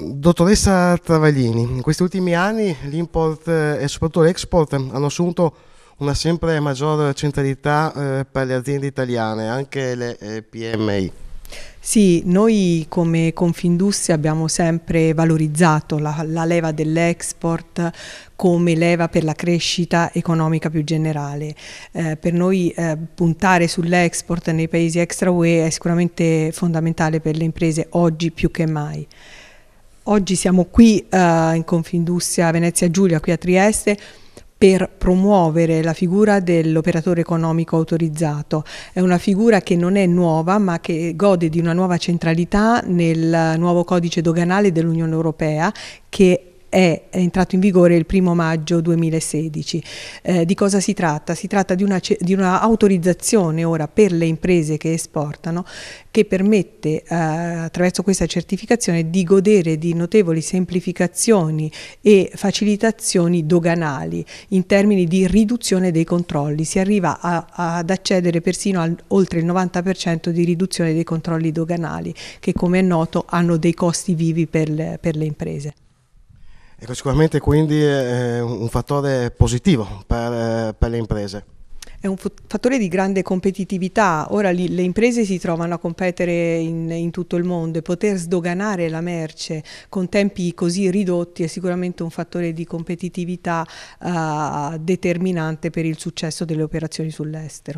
Dottoressa Travaglini, in questi ultimi anni l'import eh, e soprattutto l'export hanno assunto una sempre maggior centralità eh, per le aziende italiane, anche le eh, PMI. Sì, noi come Confindustria abbiamo sempre valorizzato la, la leva dell'export come leva per la crescita economica più generale. Eh, per noi eh, puntare sull'export nei paesi extra UE è sicuramente fondamentale per le imprese oggi più che mai. Oggi siamo qui uh, in Confindustria Venezia Giulia, qui a Trieste, per promuovere la figura dell'operatore economico autorizzato. È una figura che non è nuova ma che gode di una nuova centralità nel nuovo codice doganale dell'Unione Europea che è entrato in vigore il 1 maggio 2016. Eh, di cosa si tratta? Si tratta di una, di una, autorizzazione ora per le imprese che esportano che permette eh, attraverso questa certificazione di godere di notevoli semplificazioni e facilitazioni doganali in termini di riduzione dei controlli. Si arriva a, ad accedere persino a oltre il 90% di riduzione dei controlli doganali che come è noto hanno dei costi vivi per le, per le imprese. Ecco, sicuramente quindi è un fattore positivo per, per le imprese è un fattore di grande competitività. Ora li, le imprese si trovano a competere in, in, tutto il mondo e poter sdoganare la merce con tempi così ridotti è sicuramente un fattore di competitività uh, determinante per il successo delle operazioni sull'estero.